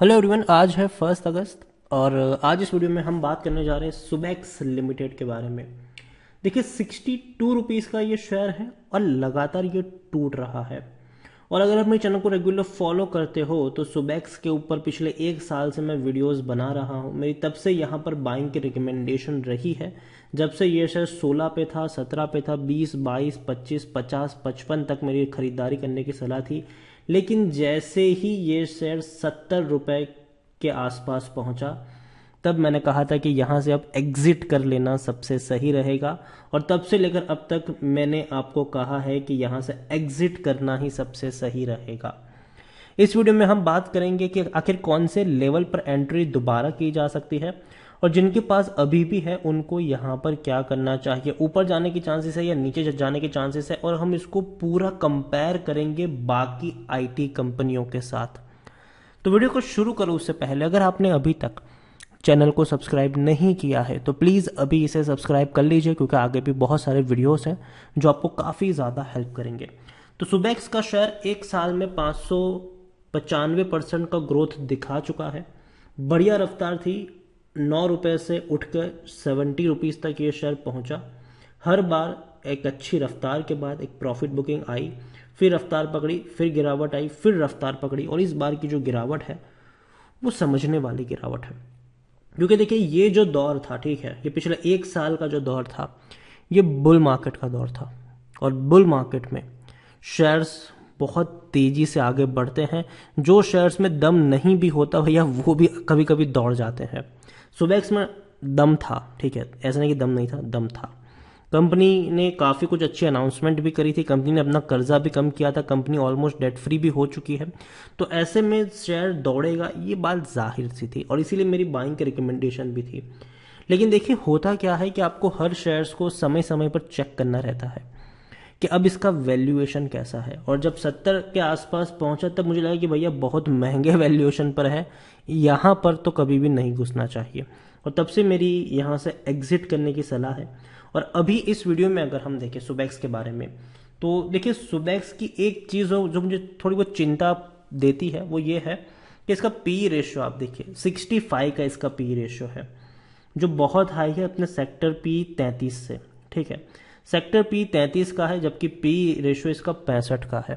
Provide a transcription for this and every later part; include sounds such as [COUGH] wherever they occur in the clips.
hello everyone आज है first अगस्त और आज इस वीडियो में हम बात करने जा रहे हैं सुबैक्स लिमिटेड के बारे में देखिए सिक्सटी टू रुपीज़ का ये शेयर है और लगातार ये टूट रहा है और अगर आप मेरे चैनल को रेगुलर फॉलो करते हो तो सुबैक्स के ऊपर पिछले एक साल से मैं वीडियोस बना रहा हूँ मेरी तब से यहाँ पर बाइंग की रिकमेंडेशन रही है जब से ये शेयर 16 पे था 17 पे था 20, 22, 25, 50, 55 तक मेरी खरीदारी करने की सलाह थी लेकिन जैसे ही ये शेयर सत्तर रुपये के आसपास पहुंचा तब मैंने कहा था कि यहाँ से अब एग्ज़िट कर लेना सबसे सही रहेगा और तब से लेकर अब तक मैंने आपको कहा है कि यहाँ से एग्ज़िट करना ही सबसे सही रहेगा इस वीडियो में हम बात करेंगे कि आखिर कौन से लेवल पर एंट्री दोबारा की जा सकती है और जिनके पास अभी भी है उनको यहाँ पर क्या करना चाहिए ऊपर जाने के चांसेस है या नीचे जाने के चांसेस है और हम इसको पूरा कंपेयर करेंगे बाकी आईटी कंपनियों के साथ तो वीडियो को शुरू करो उससे पहले अगर आपने अभी तक चैनल को सब्सक्राइब नहीं किया है तो प्लीज़ अभी इसे सब्सक्राइब कर लीजिए क्योंकि आगे भी बहुत सारे वीडियोस हैं जो आपको काफ़ी ज़्यादा हेल्प करेंगे तो सुबैक्स का शेयर एक साल में पाँच सौ पचानवे परसेंट का ग्रोथ दिखा चुका है बढ़िया रफ्तार थी नौ रुपये से उठकर सेवेंटी रुपीज़ तक ये शेयर पहुंचा हर बार एक अच्छी रफ्तार के बाद एक प्रॉफिट बुकिंग आई फिर रफ्तार पकड़ी फिर गिरावट आई फिर रफ्तार पकड़ी और इस बार की जो गिरावट है वो समझने वाली गिरावट है क्योंकि देखिए ये जो दौर था ठीक है ये पिछले एक साल का जो दौर था ये बुल मार्केट का दौर था और बुल मार्केट में शेयर्स बहुत तेज़ी से आगे बढ़ते हैं जो शेयर्स में दम नहीं भी होता भैया वो भी कभी कभी दौड़ जाते हैं सुबैक्स में दम था ठीक है ऐसा नहीं कि दम नहीं था दम था कंपनी ने काफ़ी कुछ अच्छी अनाउंसमेंट भी करी थी कंपनी ने अपना कर्जा भी कम किया था कंपनी ऑलमोस्ट डेट फ्री भी हो चुकी है तो ऐसे में शेयर दौड़ेगा ये बात जाहिर सी थी और इसीलिए मेरी बाइंग की रिकमेंडेशन भी थी लेकिन देखिए होता क्या है कि आपको हर शेयर्स को समय समय पर चेक करना रहता है कि अब इसका वैल्यूएशन कैसा है और जब सत्तर के आसपास पहुंचा तब मुझे लगा कि भैया बहुत महंगे वैल्यूएशन पर है यहाँ पर तो कभी भी नहीं घुसना चाहिए और तब से मेरी यहाँ से एग्जिट करने की सलाह है और अभी इस वीडियो में अगर हम देखें सुबैक्स के बारे में तो देखिए सुबैक्स की एक चीज़ हो जो मुझे थोड़ी बहुत चिंता देती है वो ये है कि इसका पी रेशो आप देखिए 65 का इसका पी रेशो है जो बहुत हाई है अपने सेक्टर पी तैतीस से ठीक है सेक्टर पी तैंतीस का है जबकि पी रेशो इसका पैंसठ का है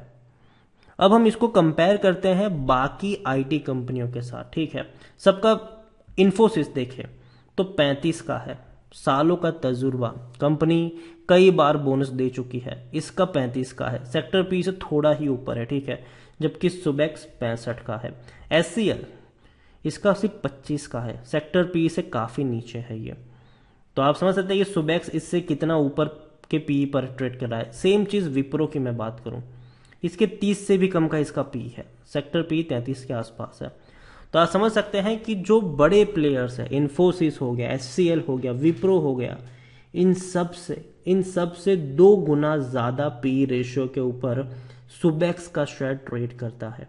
अब हम इसको कंपेयर करते हैं बाकी आईटी कंपनियों के साथ ठीक है सबका इन्फोसिस देखें तो 35 का है सालों का तजुर्बा कंपनी कई बार बोनस दे चुकी है इसका 35 का है सेक्टर पी से थोड़ा ही ऊपर है ठीक है जबकि सुबैक्स पैंसठ का है एस इसका सिर्फ पच्चीस का है सेक्टर पी से काफ़ी नीचे है ये तो आप समझ सकते हैं कि सुबैक्स इससे कितना ऊपर के पी पर ट्रेड कर रहा है सेम चीज़ विप्रो की मैं बात करूं इसके 30 से भी कम का इसका पी है सेक्टर पी 33 के आसपास है तो आप समझ सकते हैं कि जो बड़े प्लेयर्स है इन्फोसिस हो गया एस हो गया विप्रो हो गया इन सब से इन सब से दो गुना ज़्यादा पी रेशियो के ऊपर सुबैक्स का शेयर ट्रेड करता है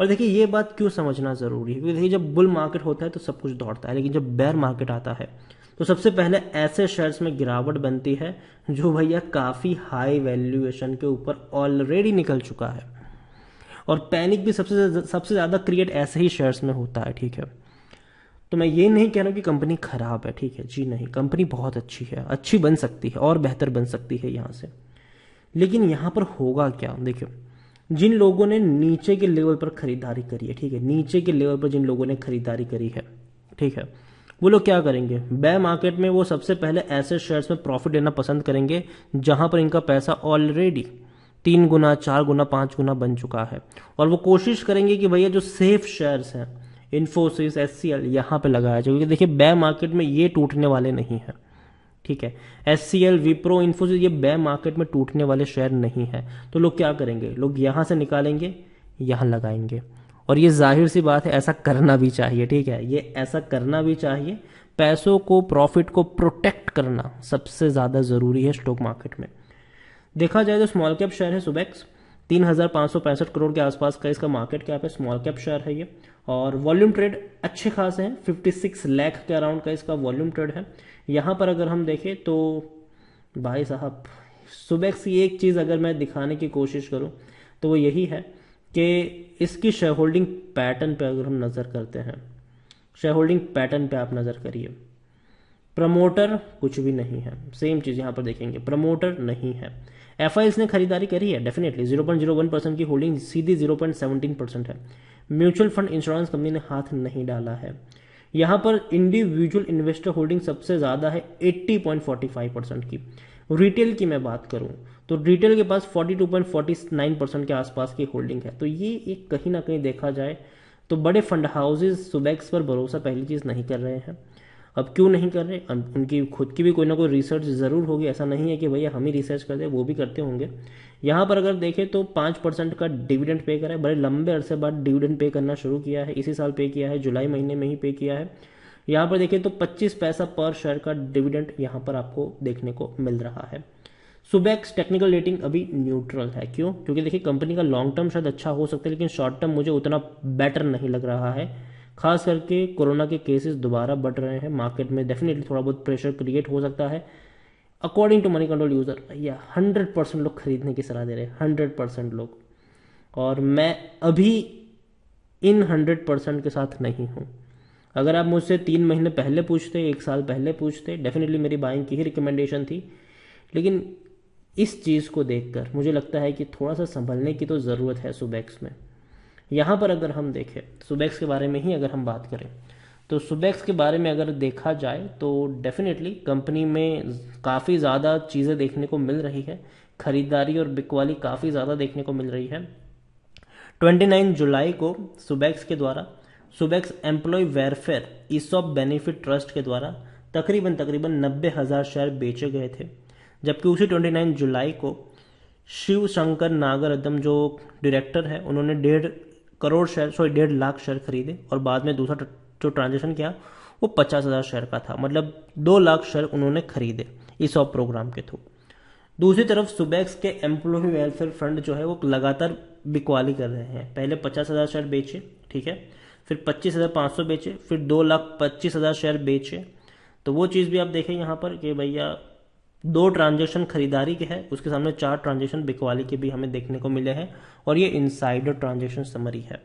और देखिए ये बात क्यों समझना ज़रूरी है क्योंकि देखिए जब बुल मार्केट होता है तो सब कुछ दौड़ता है लेकिन जब बेयर मार्केट आता है तो सबसे पहले ऐसे शेयर्स में गिरावट बनती है जो भैया काफ़ी हाई वैल्यूएशन के ऊपर ऑलरेडी निकल चुका है और पैनिक भी सबसे सबसे ज़्यादा क्रिएट ऐसे ही शेयर्स में होता है ठीक है तो मैं ये नहीं कह रहा हूँ कि कंपनी ख़राब है ठीक है जी नहीं कंपनी बहुत अच्छी है अच्छी बन सकती है और बेहतर बन सकती है यहाँ से लेकिन यहाँ पर होगा क्या देखिए जिन लोगों ने नीचे के लेवल पर खरीदारी करी है ठीक है नीचे के लेवल पर जिन लोगों ने खरीदारी करी है ठीक है वो लोग क्या करेंगे बे मार्केट में वो सबसे पहले ऐसे शेयर्स में प्रॉफिट लेना पसंद करेंगे जहां पर इनका पैसा ऑलरेडी तीन गुना चार गुना पाँच गुना बन चुका है और वो कोशिश करेंगे कि भैया जो सेफ शेयर्स हैं इन्फोसिस एस सी एल यहाँ पर लगाया जाए क्योंकि देखिए बे मार्केट में ये टूटने वाले नहीं हैं ठीक है S C L Wipro Infosys ये बे मार्केट में टूटने वाले शेयर नहीं है तो लोग क्या करेंगे लोग यहाँ से निकालेंगे यहाँ लगाएंगे और ये जाहिर सी बात है ऐसा करना भी चाहिए ठीक है ये ऐसा करना भी चाहिए पैसों को प्रॉफिट को प्रोटेक्ट करना सबसे ज़्यादा ज़रूरी है स्टॉक मार्केट में देखा जाए तो स्मॉल कैप शेयर है सुबैक्स तीन हज़ार पाँच सौ पैंसठ करोड़ के आसपास का इसका मार्केट कैप है स्मॉल कैप शेयर है ये और वॉल्यूम ट्रेड अच्छे खास हैं फिफ्टी सिक्स लैख के अराउंड का इसका वॉल्यूम ट्रेड है यहाँ पर अगर हम देखें तो भाई साहब सुबैक्स की एक चीज़ अगर मैं दिखाने की कोशिश करूँ तो वो यही है कि इसकी शेयर होल्डिंग पैटर्न पर अगर हम नज़र करते हैं शेयर होल्डिंग पैटर्न पर आप नज़र करिए प्रमोटर कुछ भी नहीं है सेम चीज़ यहाँ पर देखेंगे प्रमोटर नहीं है एफ आई ने खरीदारी करी है definitely zero point zero one percent की होल्डिंग सीधी जीरो पॉइंट सेवनटीन परसेंट है म्यूचुअल फंड इंश्योरेंस कंपनी ने हाथ नहीं डाला है यहाँ पर इंडिविजुअल इन्वेस्टर होल्डिंग सबसे ज़्यादा है eighty point forty five percent की रिटेल की मैं बात करूँ तो रिटेल के पास 42.49 परसेंट के आसपास की होल्डिंग है तो ये एक कहीं ना कहीं देखा जाए तो बड़े फंड हाउसेज सुबैक्स पर भरोसा पहली चीज़ नहीं कर रहे हैं अब क्यों नहीं कर रहे उनकी खुद की भी कोई ना कोई रिसर्च ज़रूर होगी ऐसा नहीं है कि भैया हम ही रिसर्च करते हैं वो भी करते होंगे यहाँ पर अगर देखें तो पाँच परसेंट का डिविडेंड पे करा है बड़े लंबे अरसे बाद डिविडेंड पे करना शुरू किया है इसी साल पे किया है जुलाई महीने में ही पे किया है यहाँ पर देखें तो 25 पैसा पर शेयर का डिविडेंड यहाँ पर आपको देखने को मिल रहा है सुबैक्स टेक्निकल रेटिंग अभी न्यूट्रल है क्यों क्योंकि देखिए कंपनी का लॉन्ग टर्म शायद अच्छा हो सकता है लेकिन शॉर्ट टर्म मुझे उतना बेटर नहीं लग रहा है खास करके कोरोना के केसेस दोबारा बढ़ रहे हैं मार्केट में डेफिनेटली थोड़ा बहुत प्रेशर क्रिएट हो सकता है according to Moneycontrol user या हंड्रेड परसेंट लोग खरीदने की सलाह दे रहे हैं हंड्रेड परसेंट लोग और मैं अभी इन हंड्रेड परसेंट के साथ नहीं हूँ अगर आप मुझसे तीन महीने पहले पूछते एक साल पहले पूछते डेफिनेटली मेरी बाइंग की ही रिकमेंडेशन थी लेकिन इस चीज़ को देखकर मुझे लगता है कि थोड़ा सा संभलने की तो ज़रूरत है सुबैक्स में यहाँ पर अगर हम देखें सुबैक्स के बारे में ही अगर हम बात करें तो सुबैक्स के बारे में अगर देखा जाए तो डेफिनेटली कंपनी में काफ़ी ज़्यादा चीज़ें देखने को मिल रही है ख़रीदारी और बिकवाली काफ़ी ज़्यादा देखने को मिल रही है 29 जुलाई को सुबैक्स के द्वारा Subex employ welfare ESOP benefit trust के द्वारा तकरीबन तकरीबन नब्बे हज़ार शेयर बेचे गए थे जबकि उसी 29 जुलाई को शिव शंकर नागर नागरत्नम जो डायरेक्टर है उन्होंने डेढ़ करोड़ शेयर सॉरी डेढ़ लाख शेयर खरीदे और बाद में दूसरा जो ट्रांजेक्शन किया वो पचास हज़ार शेयर का था मतलब दो लाख शेयर उन्होंने खरीदे इस ऑफ प्रोग्राम के थ्रू दूसरी तरफ सुबैक्स के एम्प्लॉय वेलफेयर फंड जो है वो लगातार बिकवाली कर रहे हैं पहले पचास हज़ार शेयर बेचे ठीक है फिर पच्चीस हज़ार पाँच सौ बेचे फिर दो लाख पच्चीस हज़ार शेयर बेचे तो वो चीज़ भी आप देखें यहाँ पर कि भैया दो ट्रांजेक्शन खरीदारी के है उसके सामने चार ट्रांजेक्शन बिकवाली के भी हमें देखने को मिले हैं और ये इनसाइडर ट्रांजेक्शन समरी है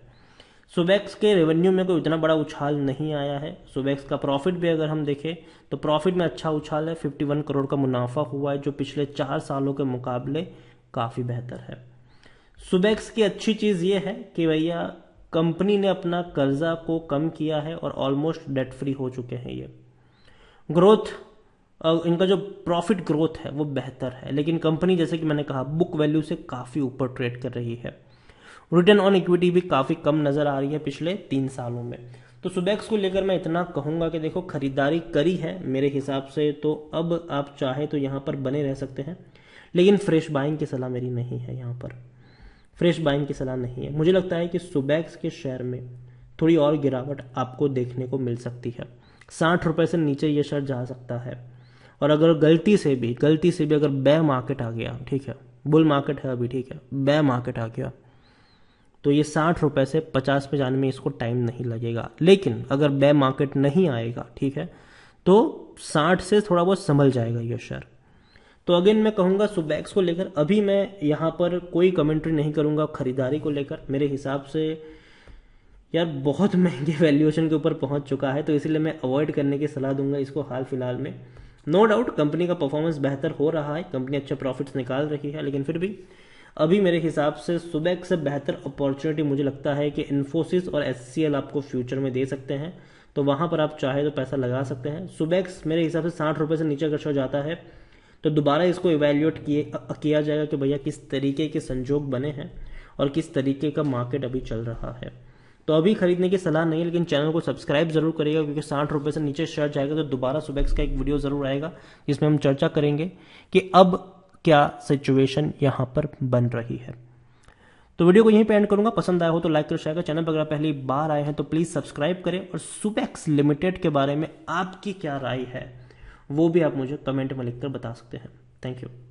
सुबैक्स के रेवेन्यू में कोई इतना बड़ा उछाल नहीं आया है सुबैक्स का प्रॉफिट भी अगर हम देखें तो प्रॉफिट में अच्छा उछाल है 51 करोड़ का मुनाफा हुआ है जो पिछले चार सालों के मुकाबले काफ़ी बेहतर है सुबैक्स की अच्छी चीज़ ये है कि भैया कंपनी ने अपना कर्जा को कम किया है और ऑलमोस्ट डेट फ्री हो चुके हैं ये ग्रोथ इनका जो प्रॉफिट ग्रोथ है वो बेहतर है लेकिन कंपनी जैसे कि मैंने कहा बुक वैल्यू से काफ़ी ऊपर ट्रेड कर रही है रिटर्न ऑन इक्विटी भी काफ़ी कम नज़र आ रही है पिछले तीन सालों में तो सुबैक्स को लेकर मैं इतना कहूंगा कि देखो खरीदारी करी है मेरे हिसाब से तो अब आप चाहें तो यहाँ पर बने रह सकते हैं लेकिन फ्रेश बाइंग की सलाह मेरी नहीं है यहाँ पर फ्रेश बाइंग की सलाह नहीं है मुझे लगता है कि सुबैक्स के शेयर में थोड़ी और गिरावट आपको देखने को मिल सकती है साठ रुपये से नीचे ये शेयर जा सकता है और अगर गलती से भी गलती से भी अगर बै मार्केट आ गया ठीक है बुल मार्केट है अभी ठीक है बे मार्केट आ गया तो ये साठ रुपये से पचास पे जाने में इसको टाइम नहीं लगेगा लेकिन अगर बे मार्केट नहीं आएगा ठीक है तो साठ से थोड़ा बहुत संभल जाएगा ये शेयर तो अगेन मैं कहूँगा सुबैक्स को लेकर अभी मैं यहाँ पर कोई कमेंट्री नहीं करूँगा ख़रीदारी को लेकर मेरे हिसाब से यार बहुत [LAUGHS] महंगे वैल्यूएशन के ऊपर पहुँच चुका है तो इसलिए मैं अवॉइड करने की सलाह दूंगा इसको हाल फिलहाल में नो डाउट कंपनी का परफॉर्मेंस बेहतर हो रहा है कंपनी अच्छा प्रॉफिट्स निकाल रही है लेकिन फिर भी अभी मेरे हिसाब से सुबैक से बेहतर अपॉर्चुनिटी मुझे लगता है कि इन्फोसिस और एस आपको फ्यूचर में दे सकते हैं तो वहाँ पर आप चाहे तो पैसा लगा सकते हैं सुबैक्स मेरे हिसाब से साठ रुपये से नीचे अगर शो जाता है तो दोबारा इसको इवेल्यूएट किए किया जाएगा कि भैया किस तरीके के संजोग बने हैं और किस तरीके का मार्केट अभी चल रहा है तो अभी खरीदने की सलाह नहीं लेकिन चैनल को सब्सक्राइब जरूर करिएगा क्योंकि साठ रुपये से नीचे शेयर जाएगा तो दोबारा सुबह का एक वीडियो ज़रूर आएगा जिसमें हम चर्चा करेंगे कि अब क्या सिचुएशन यहाँ पर बन रही है तो वीडियो को यहीं पर एंड करूंगा पसंद आया हो तो लाइक कर शेयर कर चैनल पर अगर पहली बार आए हैं तो प्लीज़ सब्सक्राइब करें और सुपेक्स लिमिटेड के बारे में आपकी क्या राय है वो भी आप मुझे कमेंट में लिखकर बता सकते हैं थैंक यू